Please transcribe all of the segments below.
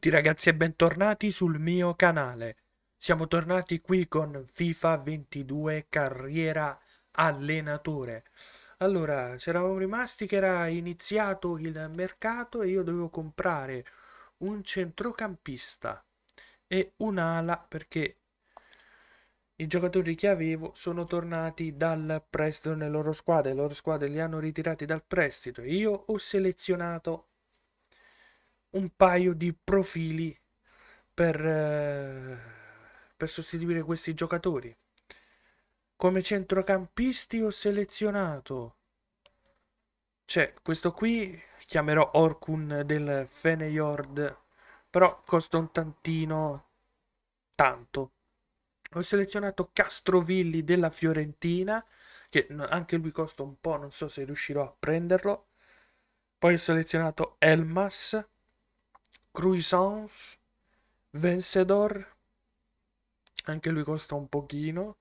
tutti ragazzi e bentornati sul mio canale. Siamo tornati qui con FIFA 22 carriera allenatore. Allora, c'eravamo rimasti che era iniziato il mercato e io dovevo comprare un centrocampista e un'ala perché i giocatori che avevo sono tornati dal prestito nelle loro squadre, le loro squadre li hanno ritirati dal prestito e io ho selezionato un paio di profili per, eh, per sostituire questi giocatori. Come centrocampisti ho selezionato. Cioè, questo qui chiamerò Orkun del Feneyord, però costa un tantino tanto. Ho selezionato Castrovilli della Fiorentina, che anche lui costa un po', non so se riuscirò a prenderlo. Poi ho selezionato Elmas, Cruisance, Vencedor, anche lui costa un pochino,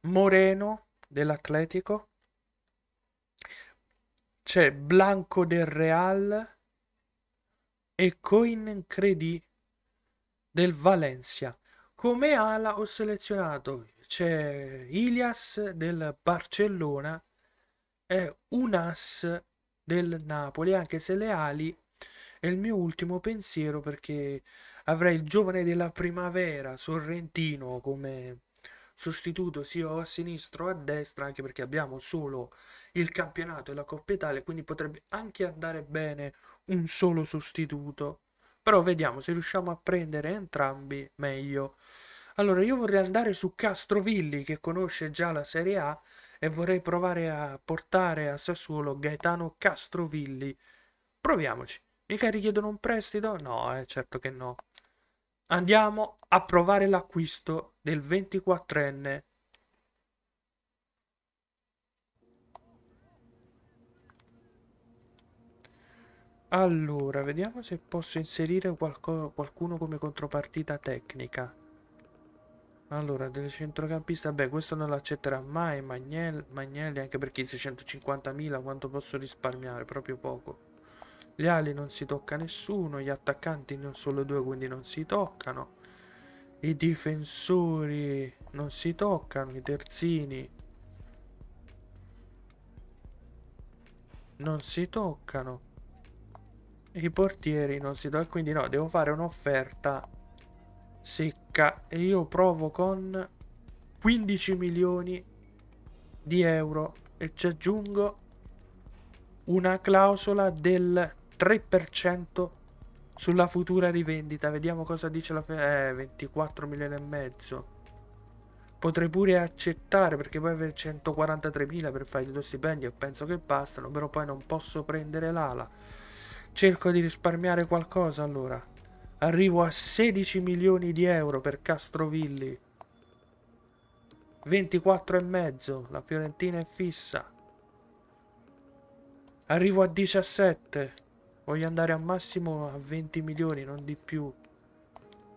Moreno dell'Atletico, c'è Blanco del Real e Coin Credi del Valencia. Come ala ho selezionato c'è Ilias del Barcellona e Unas del Napoli, anche se le ali è il mio ultimo pensiero perché avrei il giovane della primavera Sorrentino come sostituto sia a sinistra o a destra, anche perché abbiamo solo il campionato e la Coppa Italia, quindi potrebbe anche andare bene un solo sostituto. Però vediamo se riusciamo a prendere entrambi meglio. Allora, io vorrei andare su Castrovilli che conosce già la Serie A e vorrei provare a portare a Sassuolo Gaetano Castrovilli. Proviamoci. Mica richiedono un prestito? No, eh, certo che no. Andiamo a provare l'acquisto del 24enne. Allora, vediamo se posso inserire qualcuno come contropartita tecnica. Allora, del centrocampista, beh, questo non lo accetterà mai, Magnelli, Magnelli anche perché 650.000 quanto posso risparmiare, proprio poco. Gli ali non si tocca nessuno, gli attaccanti non sono due quindi non si toccano. I difensori non si toccano, i terzini non si toccano. I portieri non si toccano, quindi no, devo fare un'offerta secca e io provo con 15 milioni di euro e ci aggiungo una clausola del 3% sulla futura rivendita. Vediamo cosa dice la Fe eh, 24 milioni e mezzo. Potrei pure accettare perché poi avere 143 mila per fare i due stipendi e penso che bastano, però poi non posso prendere l'ala. Cerco di risparmiare qualcosa allora. Arrivo a 16 milioni di euro per Castrovilli. 24 e mezzo, la Fiorentina è fissa. Arrivo a 17. Voglio andare al massimo a 20 milioni, non di più.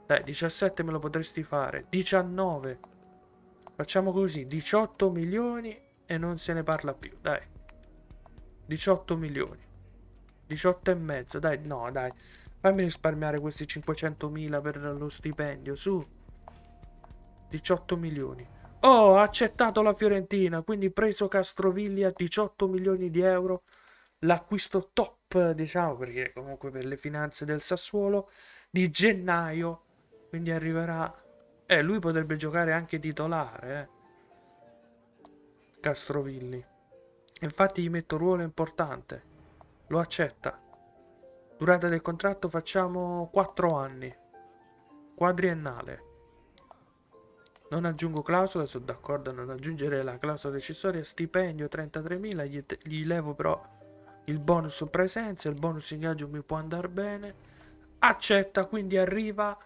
Dai, 17 me lo potresti fare. 19. Facciamo così, 18 milioni e non se ne parla più, dai. 18 milioni. 18 e mezzo, dai, no, dai. Fammi risparmiare questi 500.000 per lo stipendio, su. 18 milioni. Oh, ha accettato la Fiorentina, quindi preso Castroviglia 18 milioni di euro l'acquisto top, diciamo, perché comunque per le finanze del Sassuolo di gennaio, quindi arriverà eh, lui potrebbe giocare anche titolare, eh. Castrovilli. Infatti gli metto un ruolo importante. Lo accetta. Durata del contratto facciamo 4 anni. Quadriennale. Non aggiungo clausola, sono d'accordo a non aggiungere la clausola decisoria. Stipendio 33.000, gli, gli levo però il bonus presenza, il bonus ingaggio mi può andare bene. Accetta, quindi arriva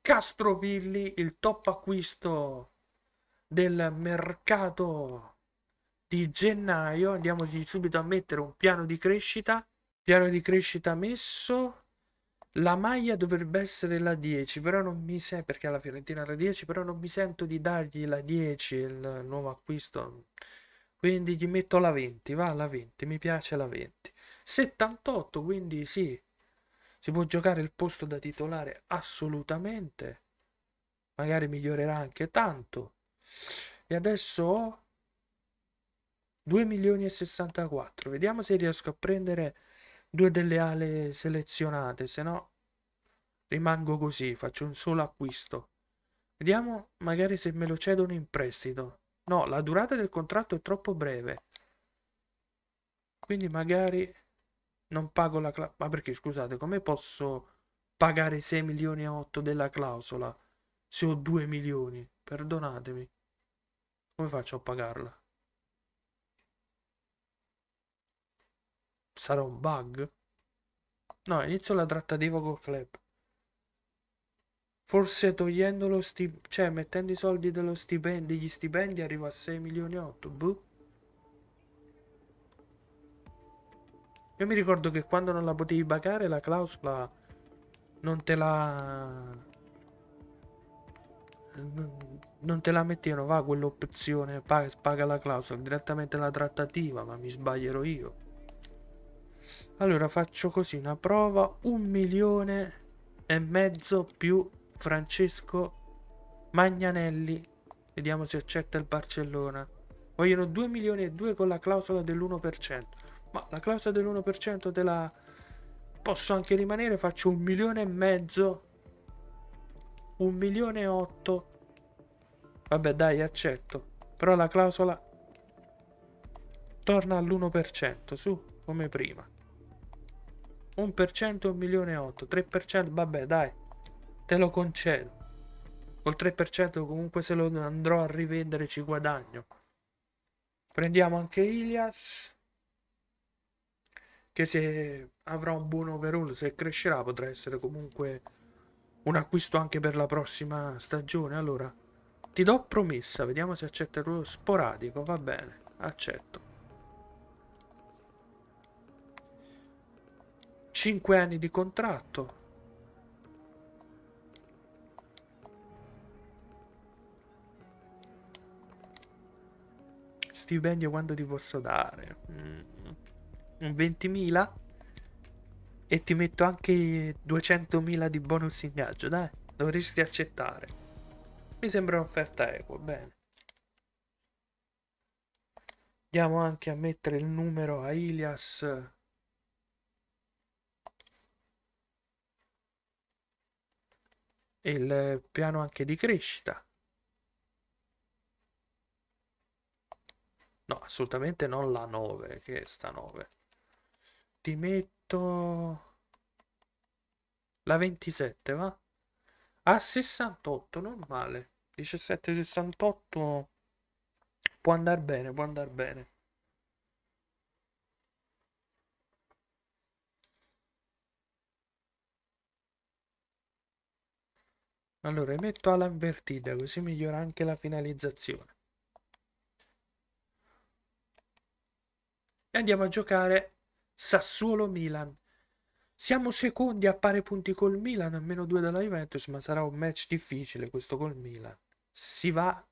Castrovilli, il top acquisto del mercato di gennaio. Andiamoci subito a mettere un piano di crescita. Piano di crescita messo. La maglia dovrebbe essere la 10, però non mi sa perché la Fiorentina era 10, però non mi sento di dargli la 10, il nuovo acquisto quindi gli metto la 20 va la 20 mi piace la 20 78 quindi sì si può giocare il posto da titolare assolutamente magari migliorerà anche tanto e adesso ho 2 milioni e 64 vediamo se riesco a prendere due delle ale selezionate se no rimango così faccio un solo acquisto vediamo magari se me lo cedono in prestito No, la durata del contratto è troppo breve. Quindi magari non pago la clausola. Ma perché scusate, come posso pagare 6 milioni e 8 della clausola se ho 2 milioni? Perdonatemi. Come faccio a pagarla? Sarà un bug? No, inizio la trattativa col club. Forse togliendo togliendolo, cioè mettendo i soldi dello stipendio, degli stipendi arriva a 6 milioni e 8, boh. Io mi ricordo che quando non la potevi pagare la clausola non te la... Non te la mettevano, va quell'opzione, paga, paga la clausola, direttamente la trattativa, ma mi sbaglierò io. Allora faccio così, una prova, un milione e mezzo più Francesco Magnanelli. Vediamo se accetta il Barcellona. Vogliono 2 milioni e 2 con la clausola dell'1%. Ma la clausola dell'1% te la posso anche rimanere. Faccio un milione e mezzo. Un milione e 8. Vabbè dai, accetto. Però la clausola torna all'1%, su, come prima. 1% 1 milione e 8, 3%, vabbè dai. Te lo concedo. Col 3% comunque se lo andrò a rivendere ci guadagno. Prendiamo anche Ilias. Che se avrà un buon overall, se crescerà, potrà essere comunque un acquisto anche per la prossima stagione. Allora, ti do promessa, vediamo se accetta il ruolo sporadico, va bene, accetto. 5 anni di contratto, stipendio quanto ti posso dare? Mm. Un 20.000? E ti metto anche 200.000 di bonus ingaggio, dai, dovresti accettare. Mi sembra un'offerta equa, bene. Andiamo anche a mettere il numero a Ilias. Il piano anche di crescita. No, assolutamente non la 9, che è sta 9. Ti metto la 27, va? A 68, non male. 17-68 può andare bene, può andare bene. Allora, metto alla invertita, così migliora anche la finalizzazione. e andiamo a giocare Sassuolo-Milan. Siamo secondi a pari punti col Milan, a meno 2 dalla Juventus, ma sarà un match difficile questo col Milan. Si va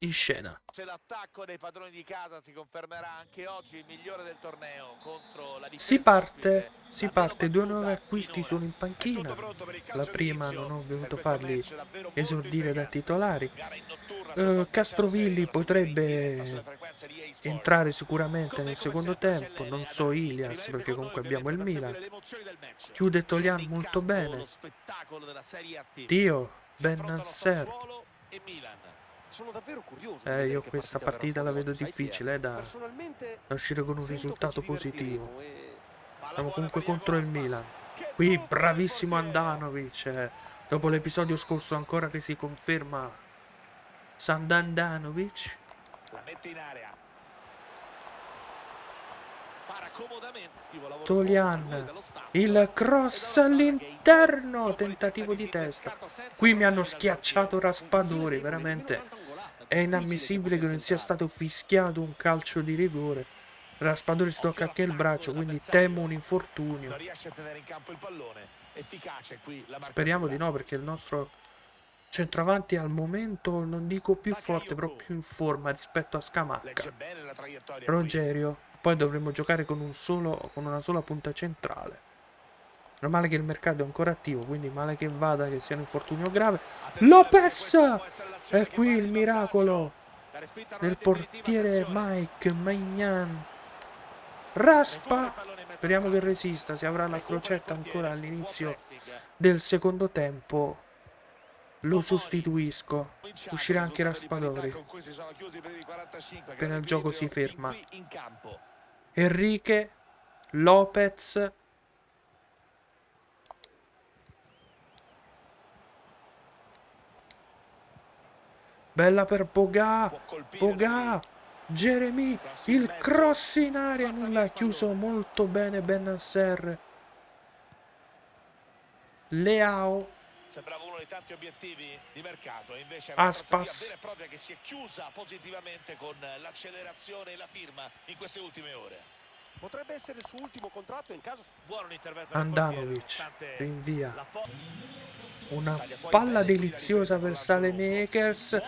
in scena. Se l'attacco dei padroni di casa si confermerà anche oggi il migliore del torneo contro la Si parte, si parte, due nuovi acquisti sono in panchina. La prima non ho voluto farli esordire da titolari. Uh, Castrovilli potrebbe entrare sicuramente nel secondo tempo, non so Ilias perché comunque abbiamo il Milan. Chiude Tolian molto bene. Dio, Ben Nasser. Sono davvero curioso. Eh, io questa partita, partita la vedo difficile eh, da, da uscire con un risultato positivo. E... Siamo comunque contro il Milan. Qui bravissimo Andanovic. Eh. Dopo l'episodio scorso ancora che si conferma Sandandanovic. La mette in area. Tolian, il cross all'interno, tentativo di testa. Qui mi hanno schiacciato Raspadori, veramente è inammissibile che non sia stato fischiato un calcio di rigore. Raspadori si tocca anche il braccio, quindi temo un infortunio. Speriamo di no, perché il nostro centravanti al momento, non dico più forte, però più in forma rispetto a Scamacca. Rogerio, poi dovremmo giocare con, un solo, con una sola punta centrale. Meno male che il mercato è ancora attivo, quindi male che vada che sia un infortunio grave. Lopez! E qui il miracolo del portiere Mike Magnan. Raspa! Speriamo che resista, si avrà la crocetta ancora all'inizio del secondo tempo. Lo sostituisco. Uscirà anche Raspadori. Appena il gioco si ferma. Enrique, Lopez, Bella per Pogà. Pogà. Jeremy. Il cross in aria. Non l'ha chiuso molto bene Benasser. Leao. Sembrava uno dei tanti obiettivi di mercato e invece era Aspas. una propria che si è chiusa positivamente con l'accelerazione e la firma in queste ultime ore. Potrebbe essere il suo ultimo contratto in caso buono l'intervento Andanovic rinvia. Una palla deliziosa per Salenekers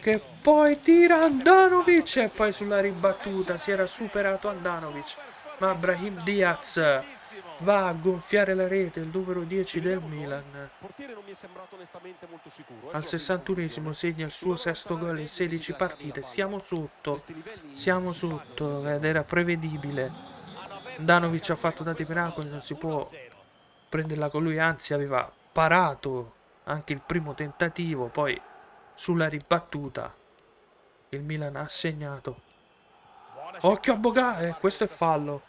che poi tira Andanovic e poi sulla ribattuta si era superato Andanovic. Ma Brahim Diaz va a gonfiare la rete, il numero 10 del Milan. Eh, Al 61 esimo segna il suo sesto gol in 16 partite. Siamo sotto, siamo sotto ed era prevedibile. Andanovic ha fatto tanti miracoli, non si può prenderla con lui, anzi aveva parato anche il primo tentativo, poi sulla ribattuta il Milan ha segnato. Occhio a Boga, eh, Bogae, questo è fallo.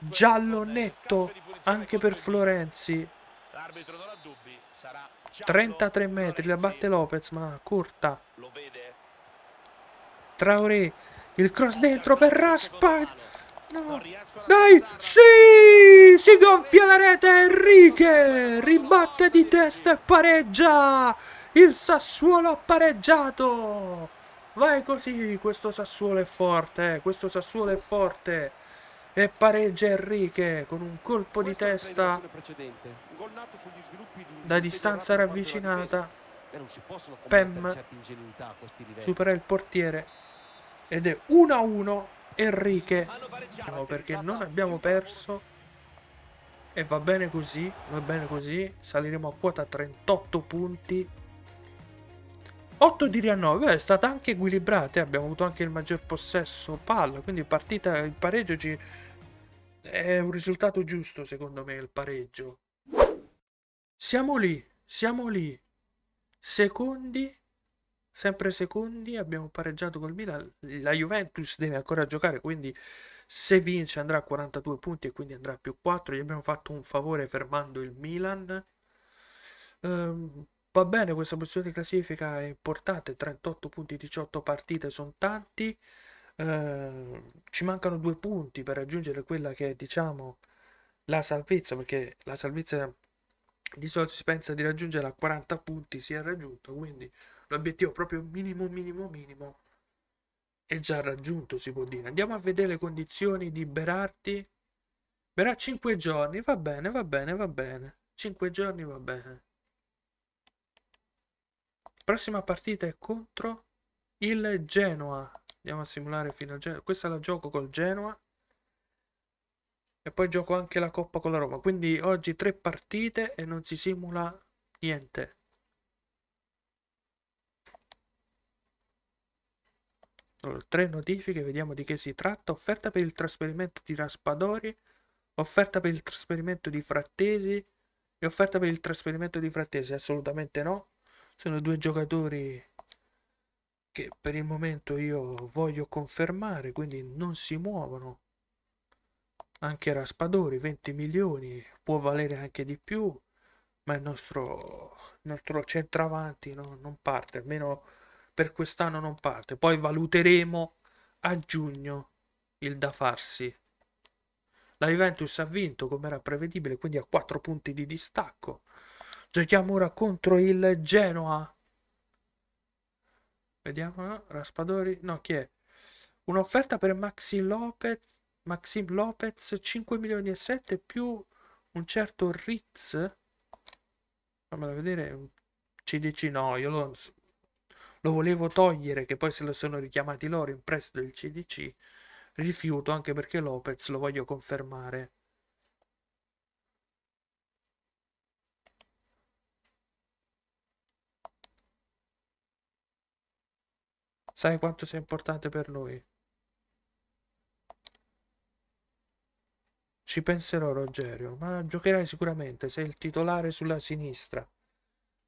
Giallo netto anche per Florenzi. 33 metri, la batte Lopez, ma corta. Traoré, il cross dentro per Raspa. Dai, sì! Si gonfia la rete Enrique! Ribatte di testa e pareggia! Il Sassuolo ha pareggiato! Vai così, questo Sassuolo è forte, questo Sassuolo è forte! E pareggia Enrique con un colpo di testa da distanza ravvicinata. Pem supera il portiere ed è 1-1 Enrique perché non abbiamo perso e va bene così, va bene così, saliremo a quota 38 punti 8 tiri a 9, è stata anche equilibrata, eh, abbiamo avuto anche il maggior possesso palla, quindi partita, il pareggio ci... è un risultato giusto secondo me il pareggio. Siamo lì, siamo lì, secondi sempre secondi, abbiamo pareggiato col Milan, la Juventus deve ancora giocare, quindi se vince andrà a 42 punti e quindi andrà a più 4, gli abbiamo fatto un favore fermando il Milan. Ehm, va bene, questa posizione di classifica è importante, 38 punti, 18 partite sono tanti, ehm, ci mancano due punti per raggiungere quella che è diciamo la salvezza, perché la salvezza di solito si pensa di raggiungere a 40 punti, si è raggiunto, quindi l'obiettivo proprio minimo, minimo, minimo è già raggiunto, si può dire. Andiamo a vedere le condizioni di Berardi. Berardi 5 giorni, va bene, va bene, va bene. 5 giorni va bene. Prossima partita è contro il Genoa. Andiamo a simulare fino al Genoa. Questa la gioco col Genoa. E poi gioco anche la Coppa con la Roma. Quindi oggi tre partite e non si simula niente. tre notifiche, vediamo di che si tratta. Offerta per il trasferimento di Raspadori, offerta per il trasferimento di Frattesi e offerta per il trasferimento di Frattesi, assolutamente no. Sono due giocatori che per il momento io voglio confermare, quindi non si muovono. Anche Raspadori, 20 milioni, può valere anche di più, ma il nostro, il nostro centravanti no? non parte, almeno per quest'anno non parte. Poi valuteremo a giugno il da farsi. La Juventus ha vinto come era prevedibile, quindi a 4 punti di distacco. Giochiamo ora contro il Genoa. Vediamo, eh, Raspadori, no, chi è? Un'offerta per Maxi Lopez, Maxim Lopez, 5 milioni e 7 più un certo Ritz. Fammela vedere, CDC no, io lo, lo volevo togliere che poi se lo sono richiamati loro in prestito del CDC rifiuto anche perché Lopez lo voglio confermare sai quanto sia importante per noi Ci penserò Rogerio, ma giocherai sicuramente, sei il titolare sulla sinistra.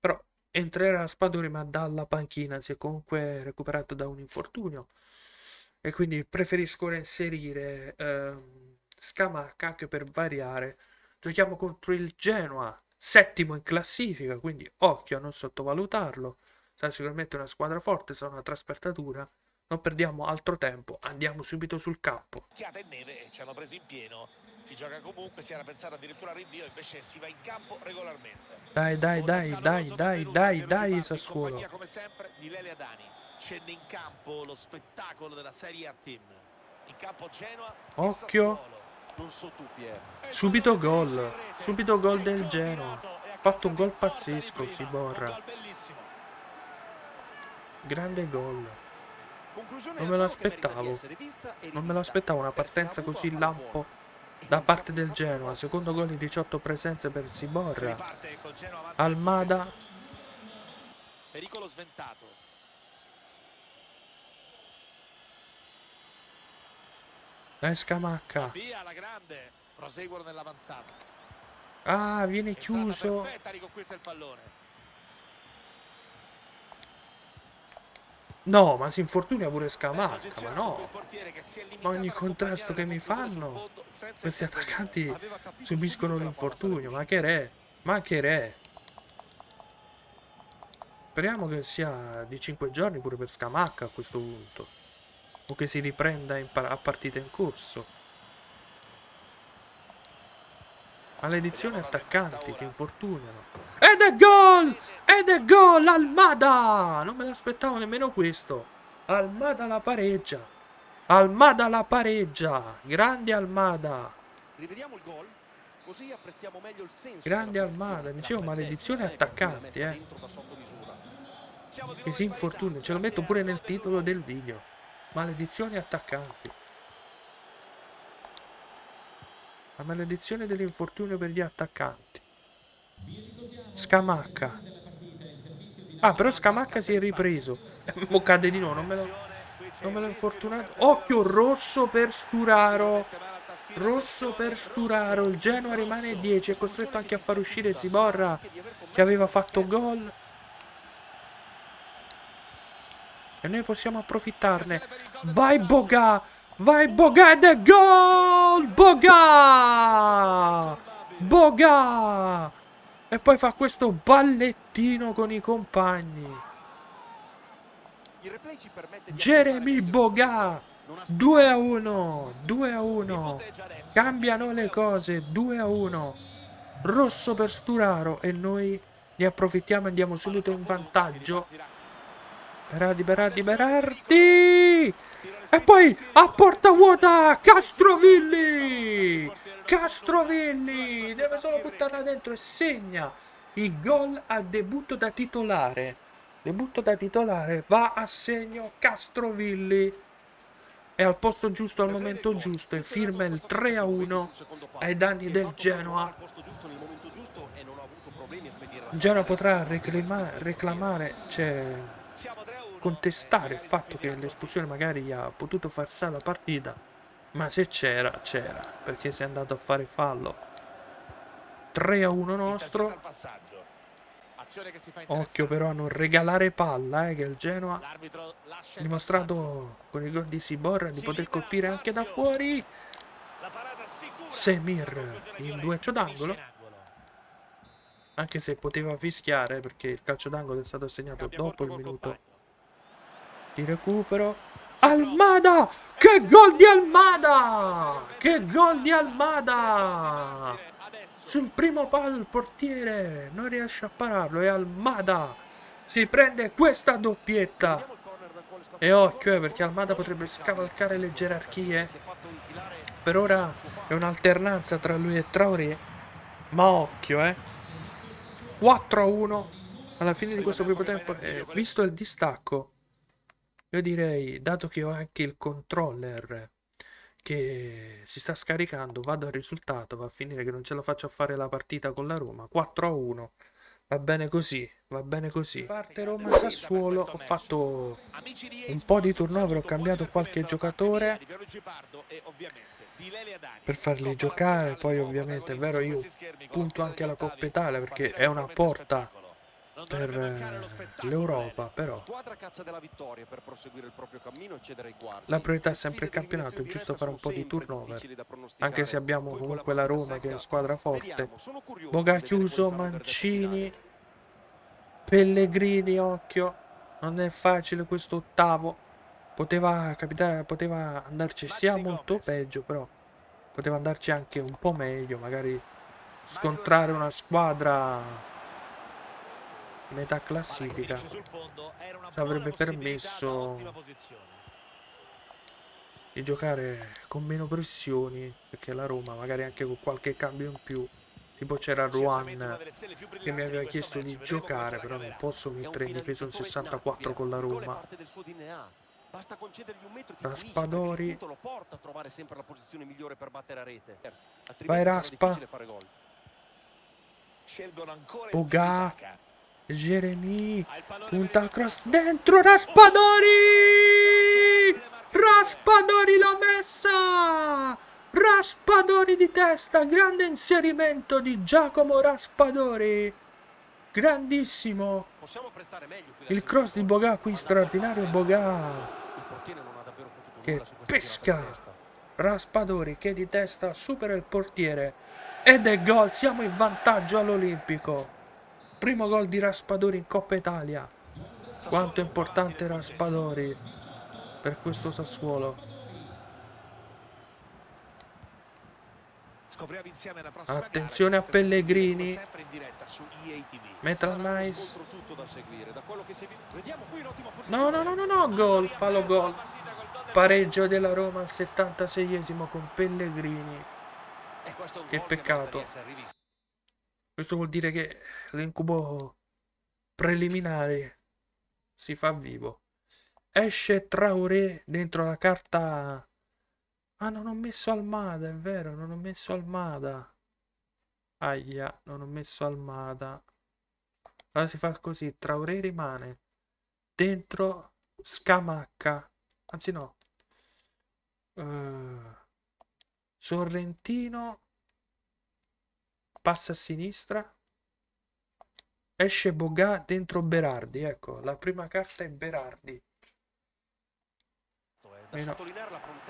Però entrerà a ma dalla panchina, si è comunque recuperato da un infortunio e quindi preferisco reinserire ehm, Scamacca anche per variare. Giochiamo contro il Genoa, settimo in classifica, quindi occhio a non sottovalutarlo. Sarà sicuramente una squadra forte, sarà una traspertatura. Non perdiamo altro tempo, andiamo subito sul campo. Chiata e neve ci hanno preso in pieno si gioca comunque, si era pensato addirittura al rinvio, invece si va in campo regolarmente. Dai, dai, dai, dai, dai, dai, dai, Sassuolo. come sempre di Lele Adani. Scende in campo lo spettacolo della Serie A Team. In campo Genoa Occhio. Eh, subito gol. Subito gol del Genoa. Fatto un gol pazzesco, si borra. Grande gol. Non me l'aspettavo. Non me l'aspettavo una partenza così lampo da parte del Genoa, secondo gol in 18 presenze per Siborra. Almada. Pericolo sventato. Escamacca. Via la grande. Proseguono nell'avanzata. Ah, viene chiuso. Perfetta, No, ma si infortunia pure Scamacca, ma no. Ma ogni contrasto che mi fanno, questi attaccanti subiscono l'infortunio, ma che re, ma che re. Speriamo che sia di 5 giorni pure per Scamacca a questo punto, o che si riprenda a partita in corso. Maledizione attaccanti che infortunano. Ed è gol! Ed è gol! Almada! Non me l'aspettavo nemmeno questo. Almada la pareggia. Almada la pareggia. Grande Almada. Rivediamo il gol. Così apprezziamo meglio il senso. Grande Almada. Dicevo maledizione ecco, attaccanti, eh. Che si infortuni. Ce lo metto pure nel titolo del video. Maledizione attaccanti. La maledizione dell'infortunio per gli attaccanti. Scamacca. Ah, però Scamacca si è ripreso. Moccade di nuovo, non me lo... Non me l'ho infortunato. Occhio rosso per Sturaro. Rosso per Sturaro. Il Genoa rimane 10. È costretto anche a far uscire Ziborra che aveva fatto gol. E noi possiamo approfittarne. Vai Boga! Vai Boga Bogade, gol! Boga! Boga! E poi fa questo ballettino con i compagni. Jeremy Boga! 2 a 1, 2 a 1. Cambiano le cose, 2 a 1. Rosso per Sturaro e noi ne approfittiamo e andiamo subito in vantaggio. Berardi, Berardi, Berardi! E poi a porta vuota Castrovilli! Castrovilli deve solo buttarla dentro e segna il gol a debutto da titolare. Debutto da titolare, va a segno Castrovilli. È al posto giusto al momento giusto e firma il 3 a 1 ai danni del Genoa. Genoa potrà reclama reclamare, cioè contestare il fatto che l'espulsione magari ha potuto far salva la partita, ma se c'era, c'era, perché si è andato a fare fallo. 3 a 1 nostro. Occhio però a non regalare palla, eh, che il Genoa ha dimostrato con il gol di Siborra di poter colpire anche da fuori. Semir in dueccio d'angolo. Anche se poteva fischiare perché il calcio d'angolo è stato assegnato dopo il minuto di recupero. Almada! Che gol di Almada! Che gol di Almada! Sul primo palo il portiere non riesce a pararlo e Almada si prende questa doppietta. E occhio eh, perché Almada potrebbe scavalcare le gerarchie. Per ora è un'alternanza tra lui e Traoré. Ma occhio eh. 4 1 alla fine di questo primo tempo. Eh, visto il distacco io direi, dato che ho anche il controller che si sta scaricando, vado al risultato, va a finire che non ce la faccio a fare la partita con la Roma, 4 a 1. Va bene così, va bene così. Parte Roma-Sassuolo, ho fatto un po' di turnover, ho cambiato qualche giocatore per farli giocare, poi ovviamente è vero io punto anche alla Coppa Italia perché è una porta per eh, l'Europa, eh. però la priorità è sempre il campionato, è giusto fare un po' di turnover, anche se abbiamo comunque la Roma che è una squadra forte. Boga chiuso, Mancini, Pellegrini, occhio, non è facile questo ottavo, poteva capitare, poteva andarci sia molto peggio, però poteva andarci anche un po' meglio, magari scontrare una squadra metà classifica ci avrebbe permesso di giocare con meno pressioni perché la Roma magari anche con qualche cambio in più tipo c'era Ruan che mi aveva chiesto di giocare però non posso mettere in difesa un 64 con la Roma Basta concedergli un metro Raspadori lo porta a trovare sempre la posizione migliore per battere a rete. Vai Raspa. Scelgono ancora Bogà. Jeremy punta cross dentro Raspadori Raspadori l'ha messa Raspadori di testa grande inserimento di Giacomo Raspadori grandissimo il cross di Boga qui straordinario Boga che pesca Raspadori che di testa supera il portiere ed è gol siamo in vantaggio all'Olimpico primo gol di Raspadori in Coppa Italia. Quanto è importante Raspadori per questo Sassuolo. Attenzione a Pellegrini. Metal Nice. No, no, no, no, no, gol, palo gol. Pareggio della Roma al 76esimo con Pellegrini. Eh, che peccato. Questo vuol dire che l'incubo preliminare si fa vivo. Esce Traoré dentro la carta... Ah, non ho messo Almada, è vero, non ho messo Almada. Aia, non ho messo Almada. Allora si fa così, Traoré rimane. Dentro Scamacca. Anzi no. Uh, Sorrentino passa a sinistra, esce Boga dentro Berardi, ecco, la prima carta è Berardi. No,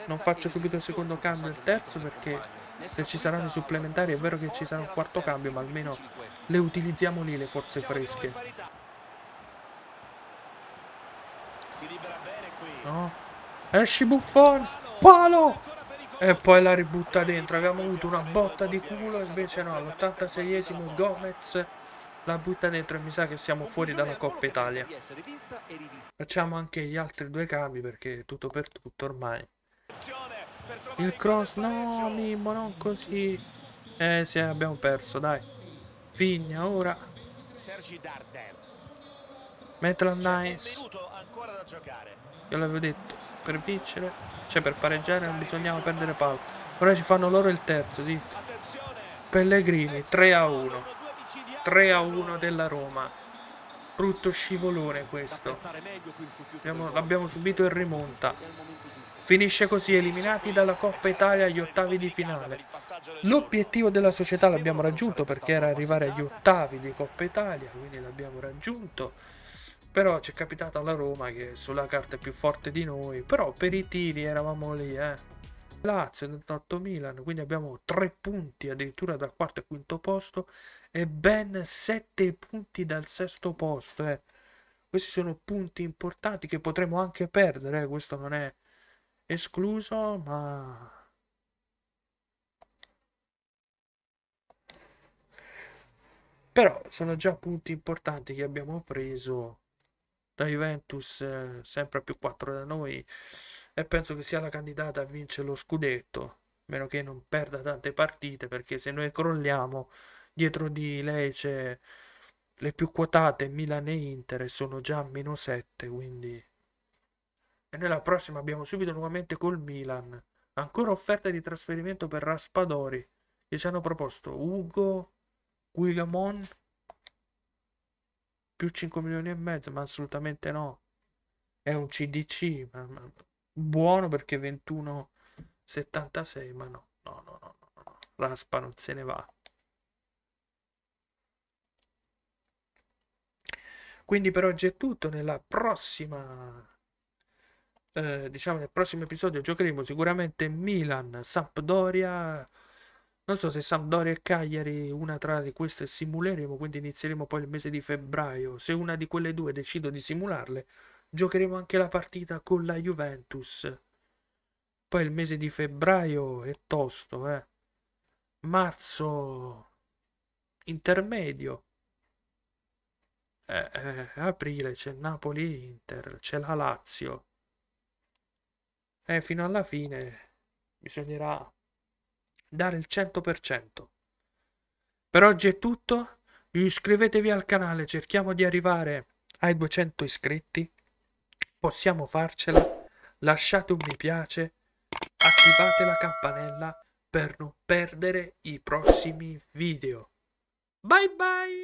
non faccio subito il secondo cambio e il terzo perché se ci saranno i supplementari è vero che ci sarà un quarto cambio ma almeno le utilizziamo lì le forze fresche no esci Buffon palo e poi la ributta dentro. Abbiamo avuto una botta di culo, invece no, all'86esimo Gomez la butta dentro e mi sa che siamo fuori dalla Coppa Italia. Facciamo anche gli altri due cambi perché tutto per tutto ormai. Il cross, no Mimmo, non così. Eh sì, abbiamo perso, dai. Figna, ora. Metla nice. Io l'avevo detto. Per vincere, cioè per pareggiare non bisognava perdere palla. Ora ci fanno loro il terzo, zitto. Pellegrini, 3 a 1. 3 a 1 della Roma. Brutto scivolone questo. l'abbiamo subito in rimonta. Finisce così eliminati dalla Coppa Italia agli ottavi di finale. L'obiettivo della società l'abbiamo raggiunto perché era arrivare agli ottavi di Coppa Italia, quindi l'abbiamo raggiunto. Però ci è capitata la Roma che sulla carta è più forte di noi, però per i tiri eravamo lì, eh. Lazio 78 Milan, quindi abbiamo 3 punti addirittura dal quarto e quinto posto e ben 7 punti dal sesto posto, eh. Questi sono punti importanti che potremmo anche perdere, eh. questo non è escluso, ma però sono già punti importanti che abbiamo preso la Juventus eh, sempre a più 4 da noi e penso che sia la candidata a vincere lo scudetto, meno che non perda tante partite, perché se noi crolliamo dietro di lei c'è le più quotate Milan e Inter e sono già a meno 7, quindi... E nella prossima abbiamo subito nuovamente col Milan. Ancora offerta di trasferimento per Raspadori, che ci hanno proposto Ugo Guigamon più 5 milioni e mezzo, ma assolutamente no. È un CDC, ma, ma, buono perché 21,76, ma no, no, no, no, no, no. Raspa non se ne va. Quindi per oggi è tutto, nella prossima eh, diciamo nel prossimo episodio giocheremo sicuramente Milan, Sampdoria, non so se Sampdoria e Cagliari, una tra di queste simuleremo, quindi inizieremo poi il mese di febbraio. Se una di quelle due decido di simularle, giocheremo anche la partita con la Juventus. Poi il mese di febbraio è tosto, eh. Marzo intermedio. Eh, eh, aprile c'è Napoli-Inter, c'è la Lazio. E eh, fino alla fine bisognerà dare il 100%. Per oggi è tutto, iscrivetevi al canale, cerchiamo di arrivare ai 200 iscritti, possiamo farcela, lasciate un mi piace, attivate la campanella per non perdere i prossimi video. Bye bye!